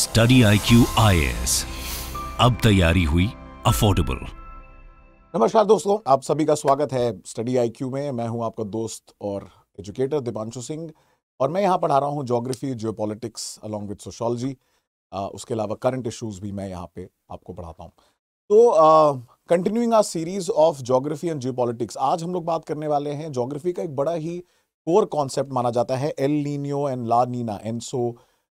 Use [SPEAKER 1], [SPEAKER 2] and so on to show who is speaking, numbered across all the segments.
[SPEAKER 1] Study I Q आई अब तैयारी हुई अफोर्डेबल नमस्कार दोस्तों आप सभी का स्वागत है स्टडी आई क्यू में मैं हूं आपका दोस्त और एजुकेटर दीपांशु सिंह और मैं यहाँ पढ़ा रहा हूँ geography geo politics along with sociology उसके अलावा करंट इश्यूज भी मैं यहाँ पे आपको पढ़ाता हूँ तो continuing our series of geography and geo politics आज हम लोग बात करने वाले हैं जोग्राफी का एक बड़ा ही कोर कॉन्सेप्ट माना जाता है El Nino and La Nina and so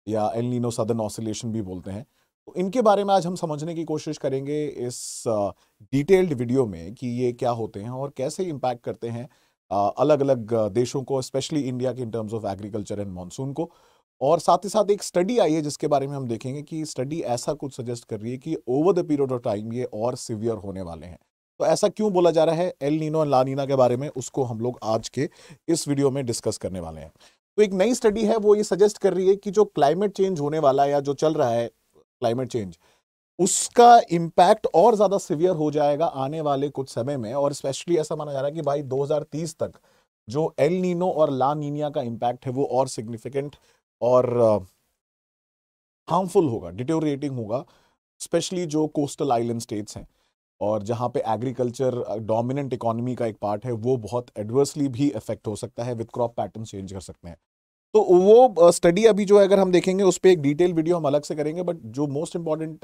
[SPEAKER 1] या एल नीनो सदर्न ऑसिलेशन भी बोलते हैं तो इनके बारे में आज हम समझने की कोशिश करेंगे इस डिटेल्ड वीडियो में कि ये क्या होते हैं और कैसे इम्पैक्ट करते हैं अलग अलग देशों को स्पेशली इंडिया के in terms of agriculture and monsoon को और साथ ही साथ एक स्टडी आई है जिसके बारे में हम देखेंगे कि स्टडी ऐसा कुछ सजेस्ट कर रही है कि over the period of time ये और सिवियर होने वाले हैं तो ऐसा क्यों बोला जा रहा है एल नीनो एंड लानीना के बारे में उसको हम लोग आज के इस वीडियो में डिस्कस करने वाले हैं तो एक नई स्टडी है वो ये सजेस्ट कर रही है कि जो क्लाइमेट चेंज होने वाला है या जो चल रहा है क्लाइमेट चेंज उसका इम्पैक्ट और ज़्यादा सिवियर हो जाएगा आने वाले कुछ समय में और स्पेशली ऐसा माना जा रहा है कि भाई 2030 तक जो एल नीनो और ला नीनिया का इम्पैक्ट है वो और सिग्निफिकेंट और हार्मफुल uh, होगा डिटोरिएटिंग होगा स्पेशली जो कोस्टल आइलैंड स्टेट्स हैं और जहाँ पे एग्रीकल्चर डोमिनेंट इकोनॉमी का एक पार्ट है वो बहुत एडवर्सली भी इफेक्ट हो सकता है विद क्रॉप पैटर्न चेंज कर सकते हैं तो वो स्टडी अभी जो है अगर हम देखेंगे उस पर एक डिटेल वीडियो हम अलग से करेंगे बट जो मोस्ट इंपॉर्टेंट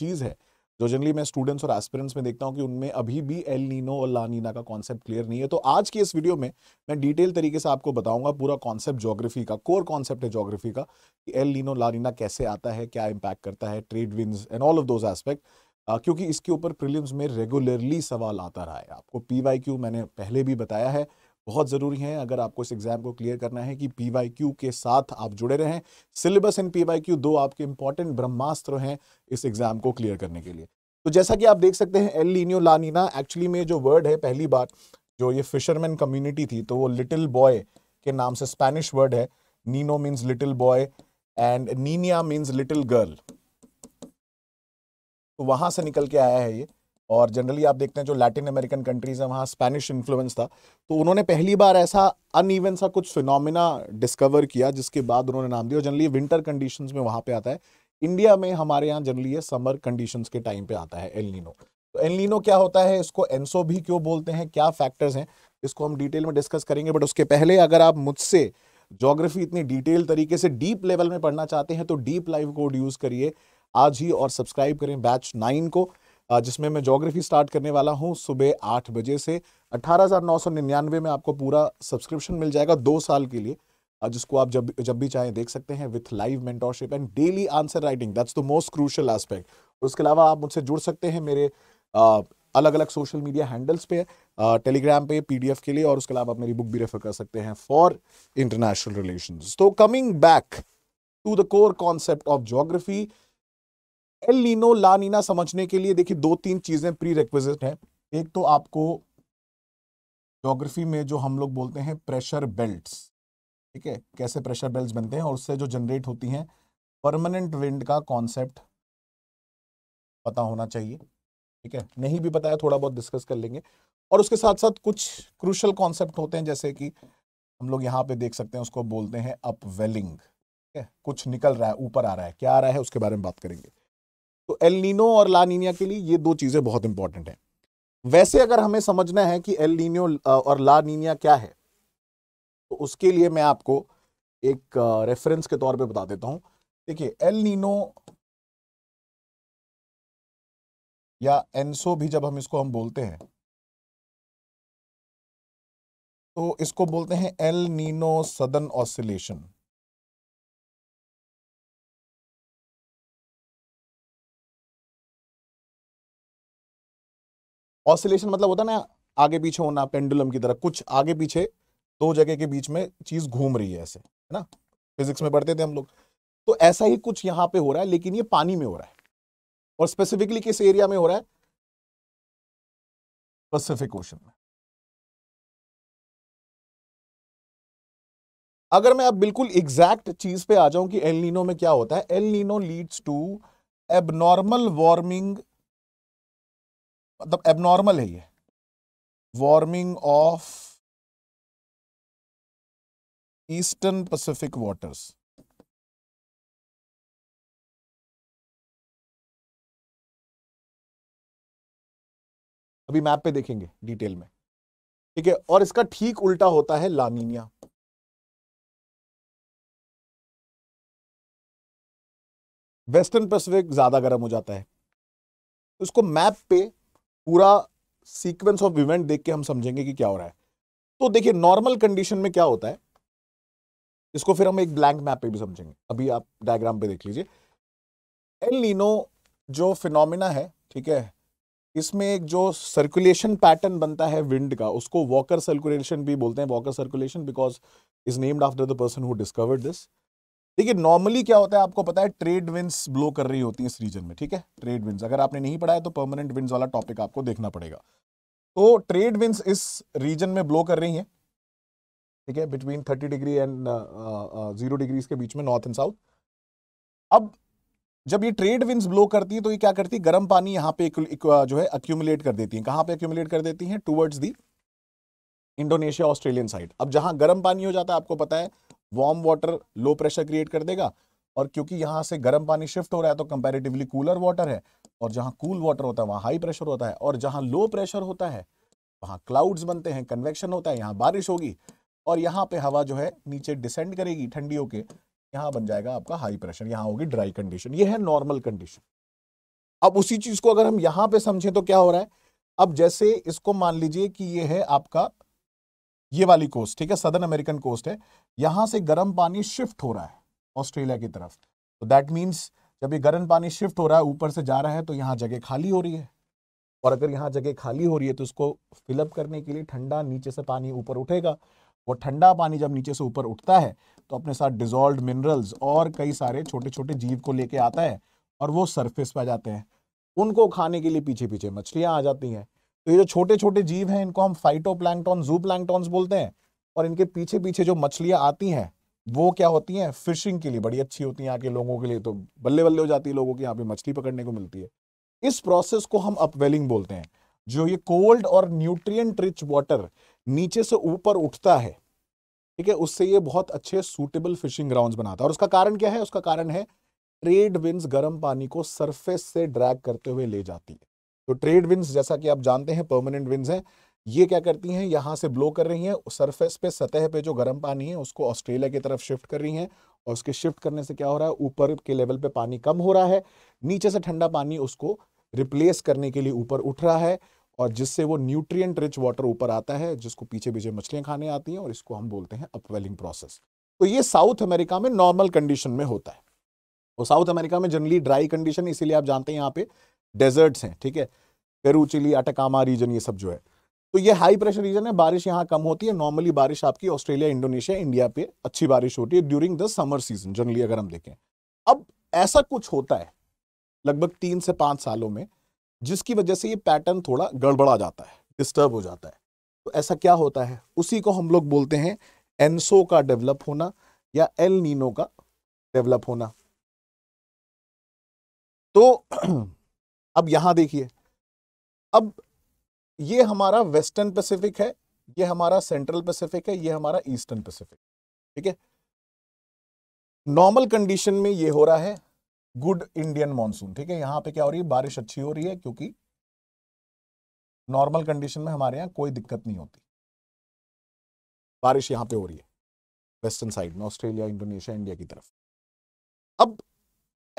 [SPEAKER 1] चीज़ है जो जनरली मैं स्टूडेंट्स और एस्पिरेंट्स में देखता हूँ कि उनमें अभी भी एल नीनो और ला नीना का कॉन्सेप्ट क्लियर नहीं है तो आज की इस वीडियो में मैं डिटेल तरीके से आपको बताऊंगा पूरा कॉन्सेप्ट जोग्राफी का कोर कॉन्सेप्ट है जोग्राफी का कि एल नीनो ला नीना कैसे आता है क्या इम्पैक्ट करता है trade winds and all of those aspect uh, क्योंकि इसके ऊपर प्रीलिम्स में रेगुलरली सवाल आता रहा है आपको पी वाई क्यू मैंने पहले भी बताया है बहुत ज़रूरी है अगर आपको इस एग्ज़ाम को क्लियर करना है कि पी वाई क्यू के साथ आप जुड़े रहें syllabus in P Y Q दो आपके इंपॉर्टेंट ब्रह्मास्त्र हैं इस एग्ज़ाम को क्लियर करने के लिए तो जैसा कि आप देख सकते हैं एल लीनियो लानीना एक्चुअली में जो वर्ड है पहली बार जो ये फिशरमैन कम्युनिटी थी तो वो लिटिल बॉय के नाम से स्पेनिश वर्ड है Nino means little boy and Nina means little girl तो वहाँ से निकल के आया है ये और जनरली आप देखते हैं जो लैटिन अमेरिकन कंट्रीज़ हैं वहाँ स्पेनिश इन्फ्लुएंस था तो उन्होंने पहली बार ऐसा अनइवन सा कुछ फिनोमिना डिस्कवर किया जिसके बाद उन्होंने नाम दिया और जनरली विंटर कंडीशंस में वहाँ पे आता है इंडिया में हमारे यहाँ जनरली ये समर कंडीशंस के टाइम पे आता है एलिनो तो एलिनो क्या होता है इसको एनसो भी क्यों बोलते हैं क्या फैक्टर्स हैं इसको हम डिटेल में डिस्कस करेंगे बट उसके पहले अगर आप मुझसे जोग्राफी इतनी डिटेल तरीके से डीप लेवल में पढ़ना चाहते हैं तो डीप लाइव कोड यूज़ करिए आज ही और सब्सक्राइब करें बैच नाइन को जिसमें मैं जोग्राफी स्टार्ट करने वाला हूँ सुबह आठ बजे से अट्ठारह हज़ार नौ सौ निन्यानवे में आपको पूरा सब्सक्रिप्शन मिल जाएगा दो साल के लिए जिसको आप जब जब भी चाहें देख सकते हैं with live mentorship and daily answer writing that's the most crucial aspect उसके अलावा आप मुझसे जुड़ सकते हैं मेरे आ, अलग अलग सोशल मीडिया हैंडल्स पे टेलीग्राम पे पीडीएफ के लिए और उसके अलावा आप मेरी बुक भी रेफर कर सकते हैं फॉर इंटरनेशनल रिलेशन तो coming back to the core concept of geography El Nino La Nina समझने के लिए देखिए दो तीन चीज़ें प्री रिक्वेजिट है एक तो आपको जोग्राफी में जो हम लोग बोलते हैं प्रेशर बेल्ट्स ठीक है कैसे प्रेशर बेल्ट बनते हैं और उससे जो जनरेट होती हैं परमानेंट विंड का कॉन्सेप्ट पता होना चाहिए ठीक है नहीं भी पता है थोड़ा बहुत डिस्कस कर लेंगे और उसके साथ साथ कुछ क्रूशल कॉन्सेप्ट होते हैं जैसे कि हम लोग यहाँ पे देख सकते हैं उसको बोलते हैं अपवेलिंग ठीक है कुछ निकल रहा है ऊपर आ रहा है क्या आ रहा है उसके बारे में बात करेंगे तो एल नीनो और लानीनिया के लिए ये दो चीज़ें बहुत इंपॉर्टेंट हैं वैसे अगर हमें समझना है कि एल नीनो और ला नीनिया क्या है तो उसके लिए मैं आपको एक रेफरेंस के तौर पे बता देता हूं देखिए एल नीनो या एनसो भी जब हम इसको हम बोलते हैं तो इसको बोलते हैं El Nino southern oscillation oscillation मतलब होता है ना आगे पीछे होना पेंडुलम की तरह कुछ आगे पीछे दो जगह के बीच में चीज घूम रही है ऐसे है ना फिजिक्स में पढ़ते थे हम लोग तो ऐसा ही कुछ यहाँ पे हो रहा है लेकिन ये पानी में हो रहा है और स्पेसिफिकली किस एरिया में हो रहा है पैसिफिक ओशन में अगर मैं अब बिल्कुल एग्जैक्ट चीज पे आ जाऊं कि एल नीनो में क्या होता है El Nino leads to abnormal warming मतलब एबनॉर्मल है ये warming of eastern Pacific waters अभी मैप पे देखेंगे डिटेल में ठीक है और इसका ठीक उल्टा होता है लामिनिया वेस्टर्न पैसिफिक ज्यादा गर्म हो जाता है उसको मैप पे पूरा सीक्वेंस ऑफ इवेंट देख के हम समझेंगे कि क्या हो रहा है तो देखिए नॉर्मल कंडीशन में क्या होता है इसको फिर हम एक ब्लैंक मैप पे भी समझेंगे अभी आप डायग्राम पे देख लीजिए एल नीनो जो फिनोमिना है ठीक है इसमें एक जो सर्कुलेशन पैटर्न बनता है विंड का उसको वॉकर सर्कुलेशन भी बोलते हैं Walker circulation because is named after the person who discovered this देखिए नॉर्मली क्या होता है आपको पता है ट्रेड विंस ब्लो कर रही होती है इस रीजन में ठीक है ट्रेड विंस अगर आपने नहीं पढ़ा है तो परमानेंट विंस वाला टॉपिक आपको देखना पड़ेगा तो ट्रेड विंस इस रीजन में ब्लो कर रही है ठीक है between thirty degree and zero degrees के बीच में नॉर्थ एंड साउथ अब जब ये ट्रेड विंस ब्लो करती है तो ये क्या करती है गर्म पानी यहाँ पे uh, जो है अक्यूमुलेट कर देती है कहाँ पे अक्यूमुलेट कर देती है towards the Indonesia Australian side अब जहां गर्म पानी हो जाता है आपको पता है warm water low pressure create कर देगा और क्योंकि यहाँ से गर्म पानी शिफ्ट हो रहा है तो कंपेरेटिवली कूलर वाटर है और जहाँ कूल वाटर होता है वहाँ हाई प्रेशर होता है और जहाँ लो प्रेशर होता है वहाँ क्लाउड्स बनते हैं कन्वेक्शन होता है यहाँ बारिश होगी और यहाँ पे हवा जो है नीचे डिसेंड करेगी ठंडी होके यहाँ बन जाएगा आपका हाई प्रेशर यहाँ होगी ड्राई कंडीशन ये है नॉर्मल कंडीशन अब उसी चीज को अगर हम यहाँ पे समझें तो क्या हो रहा है अब जैसे इसको मान लीजिए कि ये है आपका ये वाली कोस्ट ठीक है सदर्न अमेरिकन कोस्ट है यहाँ से गर्म पानी शिफ्ट हो रहा है ऑस्ट्रेलिया की तरफ तो दैट मीन्स जब ये गर्म पानी शिफ्ट हो रहा है ऊपर से जा रहा है तो यहाँ जगह खाली हो रही है और अगर यहाँ जगह खाली हो रही है तो उसको फिलअप करने के लिए ठंडा नीचे से पानी ऊपर उठेगा वो ठंडा पानी जब नीचे से ऊपर उठता है तो अपने साथ डिजोल्व मिनरल्स और कई सारे छोटे छोटे जीव को लेके आता है और वो सरफेस पर आ जाते हैं उनको खाने के लिए पीछे पीछे मछलियाँ आ जाती हैं तो ये जो छोटे छोटे जीव हैं इनको हम फाइटो प्लैंगटॉन जू प्लैंगटॉन्स बोलते हैं और इनके पीछे पीछे जो मछलियां आती हैं वो क्या होती हैं फिशिंग के लिए बड़ी अच्छी होती हैं यहाँ के लोगों के लिए तो बल्ले बल्ले हो जाती है लोगों की यहाँ पे मछली पकड़ने को मिलती है इस प्रोसेस को हम अपवेलिंग बोलते हैं जो ये कोल्ड और न्यूट्रिएंट रिच वाटर नीचे से ऊपर उठता है ठीक है उससे ये बहुत अच्छे सूटेबल फिशिंग ग्राउंड बनाता है और उसका कारण क्या है उसका कारण है ट्रेड विंस गर्म पानी को सरफेस से ड्रैग करते हुए ले जाती है तो ट्रेड विंस जैसा कि आप जानते हैं परमानेंट विंस हैं ये क्या करती हैं यहाँ से ब्लो कर रही हैं सरफेस पे सतह पे जो गर्म पानी है उसको ऑस्ट्रेलिया की तरफ शिफ्ट कर रही हैं और उसके शिफ्ट करने से क्या हो रहा है ऊपर के लेवल पे पानी कम हो रहा है नीचे से ठंडा पानी उसको रिप्लेस करने के लिए ऊपर उठ रहा है और जिससे वो न्यूट्रियट रिच वाटर ऊपर आता है जिसको पीछे पीछे मछलियाँ खाने आती हैं और इसको हम बोलते हैं अपवेलिंग प्रोसेस तो ये साउथ अमेरिका में नॉर्मल कंडीशन में होता है और साउथ अमेरिका में जनरली ड्राई कंडीशन इसीलिए आप जानते हैं यहाँ पे डेजर्ट्स हैं ठीक है पेरू चिली अटकामा रीजन ये सब जो है तो ये हाई प्रेशर रीजन है बारिश यहाँ कम होती है नॉर्मली बारिश आपकी ऑस्ट्रेलिया इंडोनेशिया इंडिया पे अच्छी बारिश होती है during the summer season generally अगर हम देखें अब ऐसा कुछ होता है लगभग तीन से पांच सालों में जिसकी वजह से ये पैटर्न थोड़ा गड़बड़ा जाता है डिस्टर्ब हो जाता है तो ऐसा क्या होता है उसी को हम लोग बोलते हैं एनसो का डेवलप होना या एल नीनो का डेवलप होना तो अब यहां देखिए अब ये हमारा वेस्टर्न पैसिफिक है ये हमारा सेंट्रल पैसिफिक है ये हमारा ईस्टर्न पैसिफिक ठीक है नॉर्मल कंडीशन में ये हो रहा है गुड इंडियन मानसून ठीक है यहां पे क्या हो रही है बारिश अच्छी हो रही है क्योंकि नॉर्मल कंडीशन में हमारे यहां कोई दिक्कत नहीं होती बारिश यहां पे हो रही है वेस्टर्न साइड में ऑस्ट्रेलिया इंडोनेशिया इंडिया की तरफ अब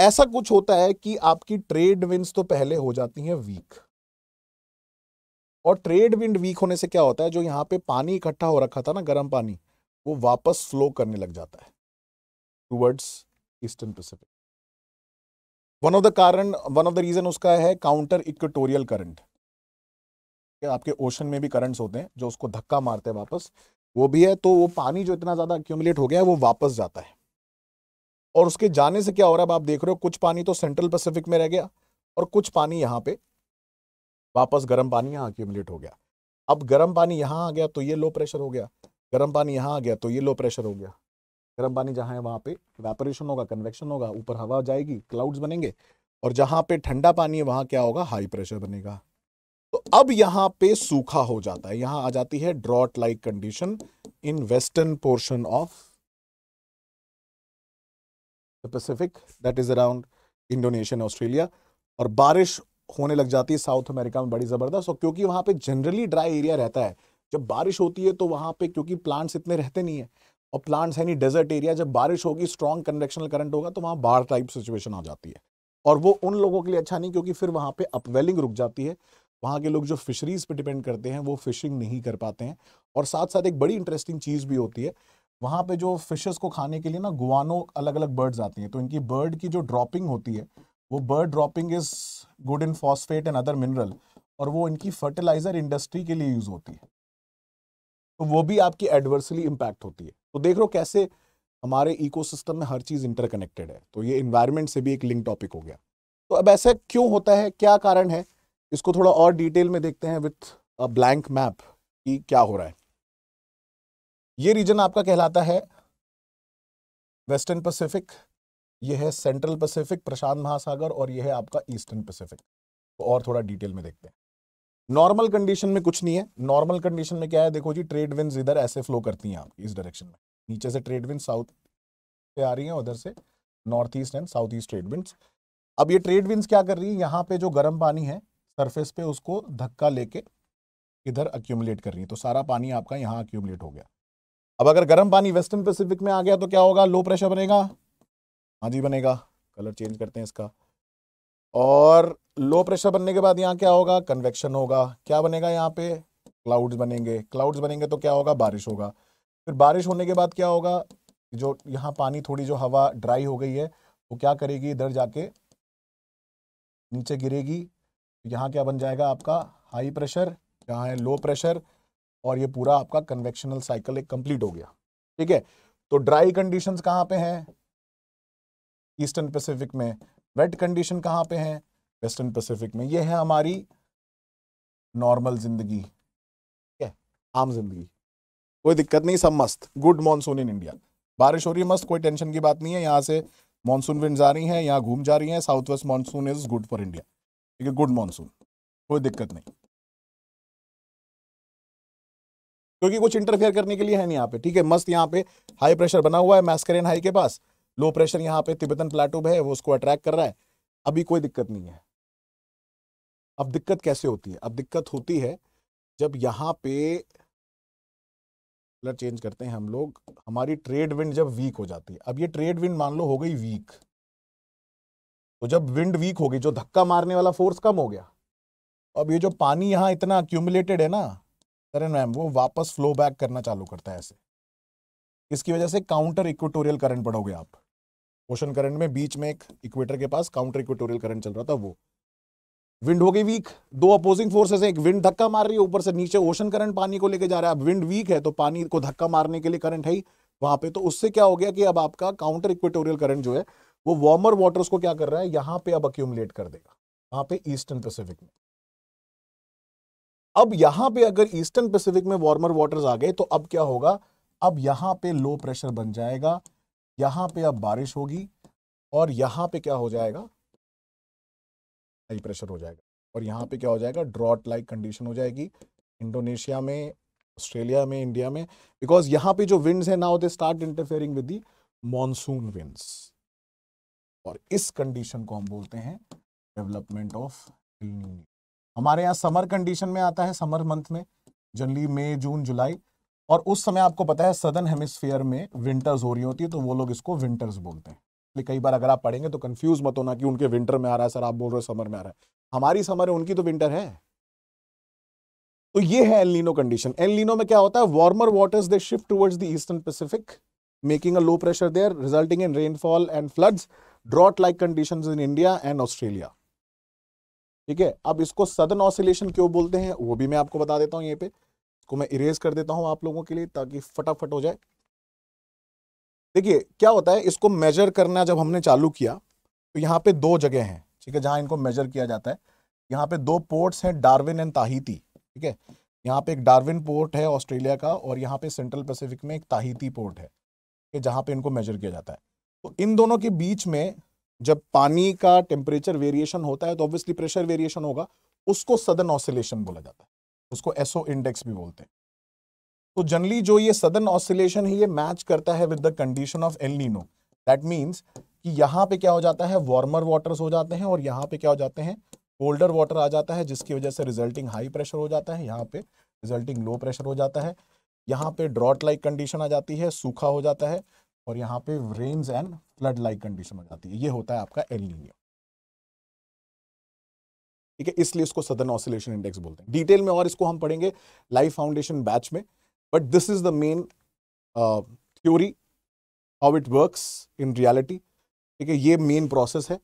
[SPEAKER 1] ऐसा कुछ होता है कि आपकी ट्रेड विंस तो पहले हो जाती है वीक और ट्रेड विंड वीक होने से क्या होता है जो यहाँ पे पानी इकट्ठा हो रखा था ना गर्म पानी वो वापस फ्लो करने लग जाता है towards eastern Pacific one of the कारण वन ऑफ द रीजन उसका है काउंटर इक्वेटोरियल करंट आपके ओशन में भी करंट्स होते हैं जो उसको धक्का मारते हैं वापस वो भी है तो वो पानी जो इतना ज़्यादा एक्यूमुलेट हो गया है वो वापस जाता है और उसके जाने से क्या हो रहा है अब आप देख रहे हो कुछ पानी तो सेंट्रल पैसिफिक में रह गया और कुछ पानी यहाँ पे वापस गर्म पानी यहाँ एक्यूमुलेट हो गया अब गर्म पानी यहाँ आ गया तो ये लो प्रेशर हो गया गर्म पानी यहाँ आ गया तो ये लो प्रेशर हो गया गर्म पानी जहाँ है वहाँ पे वेपरेशन होगा कन्वेक्शन होगा ऊपर हवा जाएगी क्लाउड्स बनेंगे और जहाँ पे ठंडा पानी है वहाँ क्या होगा हाई प्रेशर बनेगा तो अब यहाँ पे सूखा हो जाता है यहाँ आ जाती है drought like condition in western portion of the Pacific that is around Indonesian Australia और बारिश होने लग जाती है साउथ अमेरिका में बड़ी ज़बरदस्त और क्योंकि वहाँ पे जनरली ड्राई एरिया रहता है जब बारिश होती है तो वहाँ पे क्योंकि प्लांट्स इतने रहते नहीं है और प्लांट्स है नहीं डेजर्ट एरिया जब बारिश होगी स्ट्रॉन्ग कन्वेक्शनल करंट होगा तो वहाँ बाढ़ टाइप सिचुएशन आ जाती है और वो उन लोगों के लिए अच्छा नहीं क्योंकि फिर वहाँ पर अपवेलिंग रुक जाती है वहाँ के लोग जो फिशरीज़ पर डिपेंड करते हैं वो फिशिंग नहीं कर पाते हैं और साथ साथ एक बड़ी इंटरेस्टिंग चीज़ भी होती है वहाँ पे जो फिशेस को खाने के लिए ना गुआनो अलग अलग बर्ड्स आती हैं तो इनकी बर्ड की जो ड्रॉपिंग होती है वो bird dropping is good in phosphate and other mineral और वो इनकी फर्टिलाइजर इंडस्ट्री के लिए यूज होती है तो वो भी आपकी एडवर्सली इम्पैक्ट होती है तो देख हो कैसे हमारे इकोसिस्टम में हर चीज़ इंटरकनेक्टेड है तो ये इन्वायरमेंट से भी एक लिंक टॉपिक हो गया तो अब ऐसा क्यों होता है क्या कारण है इसको थोड़ा और डिटेल में देखते हैं विथ अ ब्लैंक मैप कि क्या हो रहा है ये रीजन आपका कहलाता है वेस्टर्न पैसिफिक ये है सेंट्रल पैसिफिक प्रशांत महासागर और यह है आपका ईस्टर्न पैसिफिक तो और थोड़ा डिटेल में देखते हैं नॉर्मल कंडीशन में कुछ नहीं है नॉर्मल कंडीशन में क्या है देखो जी ट्रेड विंड इधर ऐसे फ्लो करती हैं आपकी इस डायरेक्शन में नीचे से ट्रेड विंड साउथ से आ रही हैं उधर से north east and south east trade winds अब ये ट्रेड विंड्स क्या कर रही है यहाँ पे जो गर्म पानी है सरफेस पे उसको धक्का लेके इधर अक्यूमुलेट कर रही है तो सारा पानी आपका यहाँ अक्यूमुलेट हो गया अब अगर गर्म पानी वेस्टर्न पैसिफिक में आ गया तो क्या होगा लो प्रेशर बनेगा हाँ जी बनेगा कलर चेंज करते हैं इसका और लो प्रेशर बनने के बाद यहाँ क्या होगा कन्वेक्शन होगा क्या बनेगा यहाँ पे क्लाउड्स बनेंगे क्लाउड्स बनेंगे तो क्या होगा बारिश होगा फिर बारिश होने के बाद क्या होगा जो यहाँ पानी थोड़ी जो हवा ड्राई हो गई है वो क्या करेगी इधर जाके नीचे गिरेगी यहाँ क्या बन जाएगा आपका हाई प्रेशर यहाँ है लो प्रेशर और ये पूरा आपका कन्वेक्शनल साइकिल एक कंप्लीट हो गया ठीक है तो ड्राई कंडीशंस कहाँ पे हैं ईस्टर्न पैसिफिक में वेट कंडीशन कहाँ पे हैं वेस्टर्न पैसिफिक में ये है हमारी नॉर्मल ज़िंदगी ठीक है आम जिंदगी कोई दिक्कत नहीं सब मस्त गुड मानसून इन इंडिया बारिश हो रही है मस्त कोई टेंशन की बात नहीं है यहाँ से मानसून विंड जा रही हैं यहाँ घूम जा रही हैं south west monsoon is good for India ठीक है गुड मानसून कोई दिक्कत नहीं क्योंकि कुछ इंटरफेयर करने के लिए है नहीं यहाँ पे ठीक है मस्त यहाँ पे हाई प्रेशर बना हुआ है मैस्करेन हाई के पास लो प्रेशर यहाँ पे तिब्बतन प्लाटो है वो उसको अट्रैक्ट कर रहा है अभी कोई दिक्कत नहीं है अब दिक्कत कैसे होती है अब दिक्कत होती है जब यहाँ पे कलर चेंज करते हैं हम लोग हमारी ट्रेड विंड जब वीक हो जाती है अब ये ट्रेड विंड मान लो हो गई वीक तो जब विंड वीक हो गई जो धक्का मारने वाला फोर्स कम हो गया अब ये जो पानी यहाँ इतना अक्यूमुलेटेड है ना करण मैम वो वापस फ्लो बैक करना चालू करता है ऐसे इसकी वजह से काउंटर इक्वेटोरियल करंट पड़ोगे आप ओशन करंट में बीच में एक इक्वेटर के पास काउंटर इक्वेटोरियल करंट चल रहा था वो विंड हो गई वीक दो अपोजिंग फोर्सेस है एक विंड धक्का मार रही है ऊपर से नीचे ओशन करंट पानी को लेकर जा रहा है अब विंड वीक है तो पानी को धक्का मारने के लिए करंट है वहां पे तो उससे क्या हो गया कि अब आपका काउंटर इक्वेटोरियल करंट जो है वो वार्मर वाटर्स को क्या कर रहा है यहां पे अब अक्यूमुलेट कर देगा वहां पे ईस्टर्न पैसिफिक में अब यहाँ पे अगर ईस्टर्न पैसिफिक में वार्मर वाटर्स आ गए तो अब क्या होगा अब यहाँ पे लो प्रेशर बन जाएगा यहाँ पे अब बारिश होगी और यहाँ पे क्या हो जाएगा हाई प्रेशर हो जाएगा और यहाँ पे क्या हो जाएगा ड्रॉट लाइक कंडीशन हो जाएगी इंडोनेशिया में ऑस्ट्रेलिया में इंडिया में बिकॉज यहाँ पे जो विंड्स है now they start interfering with the monsoon winds और इस कंडीशन को हम बोलते हैं डेवलपमेंट ऑफ हमारे यहाँ समर कंडीशन में आता है समर मंथ में जनरली मई जून जुलाई और उस समय आपको पता है सदर्न हेमिस्फीयर में विंटर्स हो रही होती है तो वो लोग इसको विंटर्स बोलते हैं इसलिए कई बार अगर आप पढ़ेंगे तो कंफ्यूज मत होना कि उनके विंटर में आ रहा है सर आप बोल रहे हो समर में आ रहा है हमारी समर है उनकी तो विंटर है तो ये है एलिनो कंडीशन एलिनो में क्या होता है warmer waters they shift towards the eastern Pacific making a low pressure there resulting in rainfall and floods drought like conditions in India and Australia ठीक है अब इसको सदर्न ऑसिलेशन क्यों बोलते हैं वो भी मैं आपको बता देता हूँ यहाँ पे को मैं इरेज कर देता हूं आप लोगों के लिए ताकि फटाफट हो जाए देखिए क्या होता है इसको मेजर करना जब हमने चालू किया तो यहाँ पे दो जगह हैं ठीक है जहां इनको मेजर किया जाता है यहाँ पे दो पोर्ट्स हैं डार्विन एंड ताहिती ठीक है यहाँ पे एक डार्विन पोर्ट है ऑस्ट्रेलिया का और यहाँ पे सेंट्रल पैसिफिक में एक ताहिती पोर्ट है कि जहाँ पे इनको मेजर किया जाता है तो इन दोनों के बीच में जब पानी का टेम्परेचर वेरिएशन होता है तो ऑब्वियसली प्रेशर वेरिएशन होगा उसको सदन ऑसिलेशन बोला जाता है उसको एसओ इंडेक्स भी बोलते हैं तो जनरली जो ये सदन ऑसिलेशन है ये मैच करता है with the condition of El Nino that means कि यहाँ पे क्या हो जाता है वार्मर वाटर्स हो जाते हैं और यहाँ पे क्या हो जाते हैं कोल्डर वाटर आ जाता है जिसकी वजह से रिजल्टिंग हाई प्रेशर हो जाता है यहाँ पे रिजल्टिंग लो प्रेशर हो जाता है यहाँ पे ड्रॉट लाइक कंडीशन आ जाती है सूखा हो जाता है और यहाँ पे rains and flood like condition हो जाती है ये होता है आपका एलिनियो ठीक है इसलिए इसको सदन ऑसिलेशन इंडेक्स बोलते हैं डिटेल में और इसको हम पढ़ेंगे लाइव फाउंडेशन बैच में but this is the main theory how it works in reality ठीक है ये मेन प्रोसेस है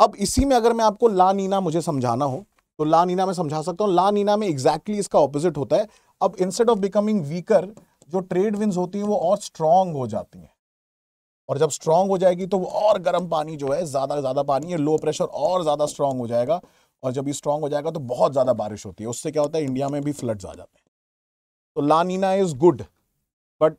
[SPEAKER 1] अब इसी में अगर मैं आपको ला नीना मुझे समझाना हो तो ला नीना में समझा सकता हूँ ला नीना में एग्जैक्टली exactly इसका ऑपोजिट होता है अब इंस्टेड ऑफ बिकमिंग वीकर जो ट्रेड विंस होती हैं वो और स्ट्रांग हो जाती हैं और जब स्ट्रांग हो जाएगी तो वो और गर्म पानी जो है ज़्यादा ज़्यादा पानी है लो प्रेशर और ज़्यादा स्ट्रांग हो जाएगा और जब ये स्ट्रांग हो जाएगा तो बहुत ज़्यादा बारिश होती है उससे क्या होता है इंडिया में भी फ्लड्स आ जाते हैं तो La Nina is good but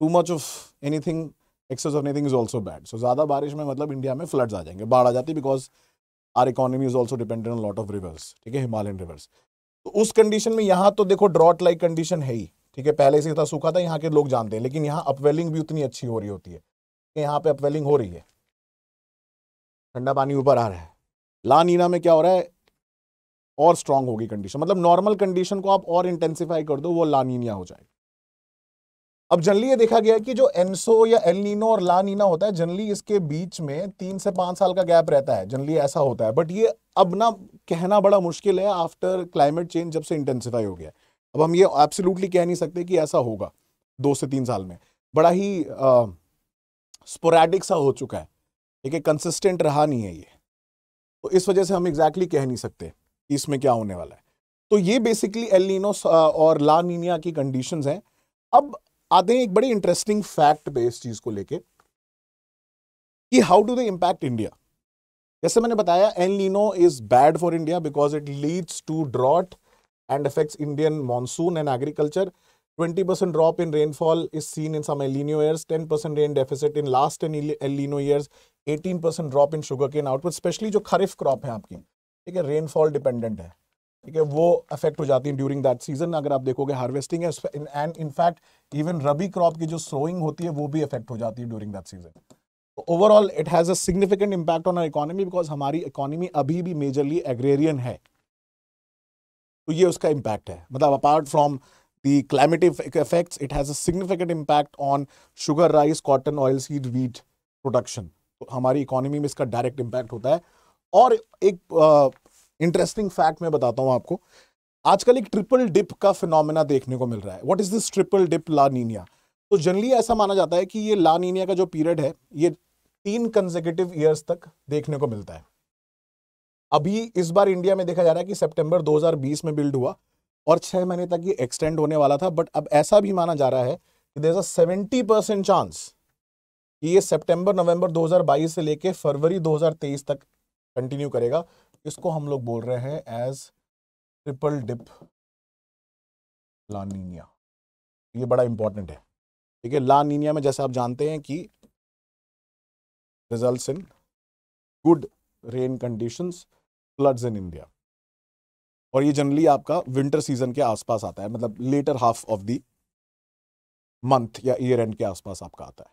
[SPEAKER 1] too much of anything excess of anything is also bad so ज़्यादा बारिश में मतलब इंडिया में फ्लड्स आ जाएंगे बाढ़ आ जाती है because our economy is also dependent on lot of rivers ठीक है हिमालयन रिवर्स तो उस कंडीशन में यहाँ तो देखो ड्रॉट लाइक कंडीशन है ही ठीक है पहले से इतना सूखा था यहाँ के लोग जानते हैं लेकिन यहाँ अपवेलिंग भी उतनी अच्छी हो रही होती है यहाँ पे अपवेलिंग हो रही है ठंडा पानी ऊपर आ रहा है ला नीना में क्या हो रहा है और स्ट्रांग होगी कंडीशन मतलब नॉर्मल कंडीशन को आप और इंटेंसिफाई कर दो वो लानीनिया हो जाए अब जनरली ये देखा गया है कि जो एनसो या नीनो और लानीना होता है जनरली इसके बीच में तीन से पांच साल का गैप रहता है जनरली ऐसा होता है बट ये अब ना कहना बड़ा मुश्किल है आफ्टर क्लाइमेट चेंज जब से इंटेंसिफाई हो गया है अब हम ये एब्सोल्युटली कह नहीं सकते कि ऐसा होगा दो से तीन साल में बड़ा ही स्पोरेडिक सा हो चुका है ठीक है कंसिस्टेंट रहा नहीं है ये तो इस वजह से हम एग्जैक्टली exactly कह नहीं सकते इसमें क्या होने वाला है तो ये बेसिकली एल नीनो और ला नीनिया की कंडीशन हैं अब आते हैं एक बड़ी इंटरेस्टिंग फैक्ट पे इस चीज़ को लेके कि how do they impact India जैसे मैंने बताया El Nino is bad for India because it leads to drought and affects Indian monsoon and agriculture. 20% drop in rainfall is seen in some El Nino years, 10% rain deficit in last 10 El Nino years, 18% drop in sugarcane output, specially जो kharif crop है आपकी ठीक है rainfall dependent है ठीक है वो affect हो जाती है ड्यूरिंग दैट सीजन अगर आप देखोगे हार्वेस्टिंग है and in fact even rabi crop की जो सोइंग होती है वो भी अफेक्ट हो जाती है during that season overall it has a significant impact on our economy because हमारी इकोनॉमी अभी भी मेजरली एग्रेरियन है तो ये उसका इम्पैक्ट है मतलब apart from the climative effects it has a significant impact on sugar rice cotton oil seed wheat production तो हमारी इकोनॉमी में इसका डायरेक्ट इम्पैक्ट होता है और एक इंटरेस्टिंग uh, फैक्ट मैं बताता हूँ आपको आजकल एक ट्रिपल डिप का फिनोमेना देखने को मिल रहा है what is this triple dip La Nina तो जनरली ऐसा माना जाता है कि ये ला नीनिया का जो पीरियड है ये तीन कंजेकेटिव ईयर्स तक देखने को मिलता है अभी इस बार इंडिया में देखा जा रहा है कि सेप्टेम्बर दो में बिल्ड हुआ और छह महीने तक ये एक्सटेंड होने वाला था बट अब ऐसा भी माना जा रहा है कि there a seventy percent chance कि ये सितंबर नवंबर 2022 से लेके फरवरी 2023 तक कंटिन्यू करेगा इसको हम लोग बोल रहे हैं एज ट्रिपल डिप लानिया ये बड़ा इंपॉर्टेंट है ठीक है लानिया में जैसे आप जानते हैं कि result in good rain condition floods in India और ये जनरली आपका विंटर सीजन के आसपास आता है मतलब later half of the month या ईयर एंड के आसपास आपका आता है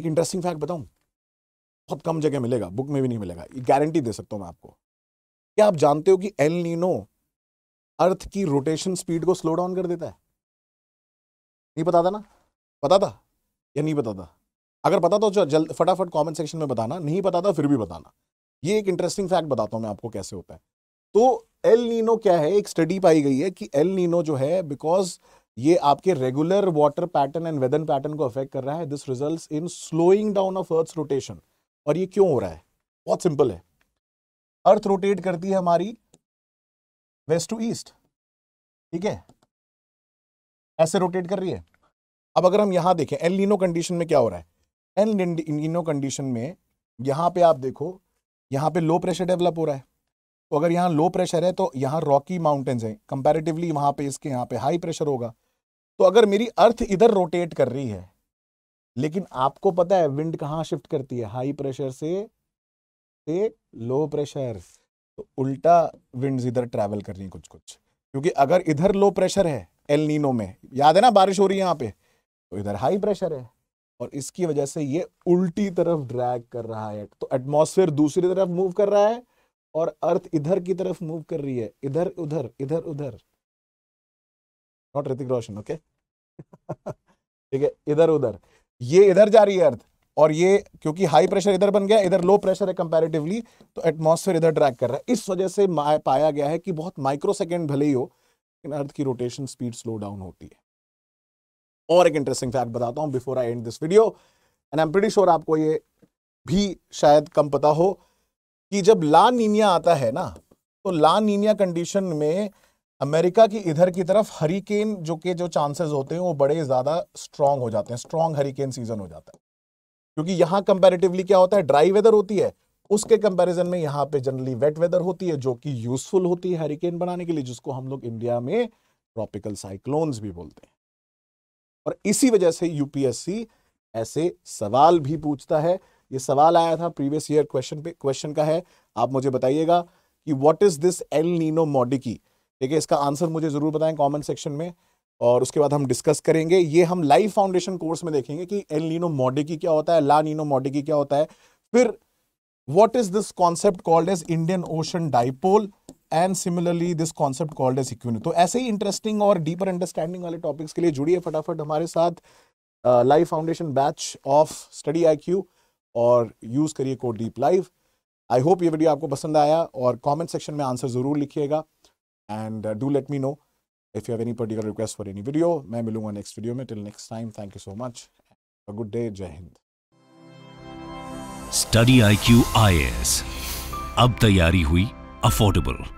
[SPEAKER 1] एक इंटरेस्टिंग फैक्ट बताऊं बहुत कम जगह मिलेगा बुक में भी नहीं मिलेगा ये गारंटी दे सकता हूं मैं आपको क्या आप जानते हो कि एल नीनो अर्थ की रोटेशन स्पीड को स्लो डाउन कर देता है नहीं पता था ना पता था या नहीं पता था अगर पता तो जल्द फटाफट कमेंट सेक्शन में बताना नहीं पता था फिर भी बताना ये एक इंटरेस्टिंग फैक्ट बताता हूँ मैं आपको कैसे होता है तो एल नीनो क्या है एक स्टडी पाई गई है कि एल नीनो जो है बिकॉज ये आपके regular water pattern and weather pattern को अफेक्ट कर रहा है this result in slowing down of earth rotation और ये क्यों हो रहा है बहुत सिंपल है अर्थ रोटेट करती है हमारी वेस्ट टू ईस्ट ठीक है ऐसे रोटेट कर रही है अब अगर हम यहां देखें एल नीनो कंडीशन में क्या हो रहा है एल नीनो कंडीशन में यहां पे आप देखो यहाँ पे लो प्रेशर डेवलप हो रहा है तो अगर यहाँ लो प्रेशर है तो यहाँ रॉकी माउंटेन्स हैं कंपैरेटिवली वहाँ पे इसके यहाँ पे हाई प्रेशर होगा तो अगर मेरी अर्थ इधर रोटेट कर रही है लेकिन आपको पता है विंड कहाँ शिफ्ट करती है हाई प्रेशर से से लो प्रेशर तो उल्टा विंड्स इधर ट्रैवल कर रही हैं कुछ कुछ क्योंकि अगर इधर लो प्रेशर है एल नीनो में याद है ना बारिश हो रही है यहाँ पे तो इधर हाई प्रेशर है और इसकी वजह से ये उल्टी तरफ ड्रैग कर रहा है तो एटमॉस्फेयर दूसरी तरफ मूव कर रहा है और अर्थ इधर की तरफ मूव कर रही है इधर उधर इधर उधर नॉट ऋतिक रोशन ओके ठीक है इधर उधर ये इधर जा रही है अर्थ और ये क्योंकि हाई प्रेशर इधर बन गया इधर लो प्रेशर है कंपैरेटिवली तो एटमॉस्फेयर इधर ड्रैग कर रहा है इस वजह से पाया गया है कि बहुत माइक्रो सेकेंड भले ही हो लेकिन अर्थ की रोटेशन स्पीड स्लो डाउन होती है और एक इंटरेस्टिंग फैक्ट बताता हूँ before I end this video and I am pretty sure आपको ये भी शायद कम पता हो कि जब ला नीनिया आता है ना तो ला नीनिया कंडीशन में अमेरिका की इधर की तरफ हरिकेन जो के जो चांसेस होते हैं वो बड़े ज़्यादा स्ट्रांग हो जाते हैं स्ट्रांग हरिकेन सीजन हो जाता है क्योंकि यहाँ कंपेरेटिवली क्या होता है ड्राई वेदर होती है उसके कंपैरिजन में यहाँ पे जनरली वेट वेदर होती है जो कि यूजफुल होती है हरिकेन बनाने के लिए जिसको हम लोग इंडिया में ट्रॉपिकल साइक्लोन्स भी बोलते हैं और इसी वजह से यूपीएससी ऐसे सवाल भी पूछता है ये सवाल आया था प्रीवियस ईयर क्वेश्चन पे क्वेश्चन का है आप मुझे बताइएगा कि what is this El Nino Modoki ठीक है इसका आंसर मुझे जरूर बताएं कमेंट सेक्शन में और उसके बाद हम डिस्कस करेंगे ये हम लाइव फाउंडेशन कोर्स में देखेंगे कि एल नीनो मॉडिकी क्या होता है ला नीनो मॉडिकी क्या होता है फिर what is this concept called as Indian Ocean dipole and similarly this concept called as Equinoo तो ऐसे ही इंटरेस्टिंग और डीपर अंडरस्टैंडिंग वाले टॉपिक्स के लिए जुड़िए फटाफट हमारे साथ live foundation batch of Study I और यूज़ करिए code deep live I hope ये वीडियो आपको पसंद आया और कॉमेंट सेक्शन में आंसर ज़रूर लिखिएगा and do let me know if you have any particular request for any video मैं मिलूंगा नेक्स्ट वीडियो में till next time thank you so much good day जय हिंद Study I Q I S अब तैयारी हुई अफोर्डेबल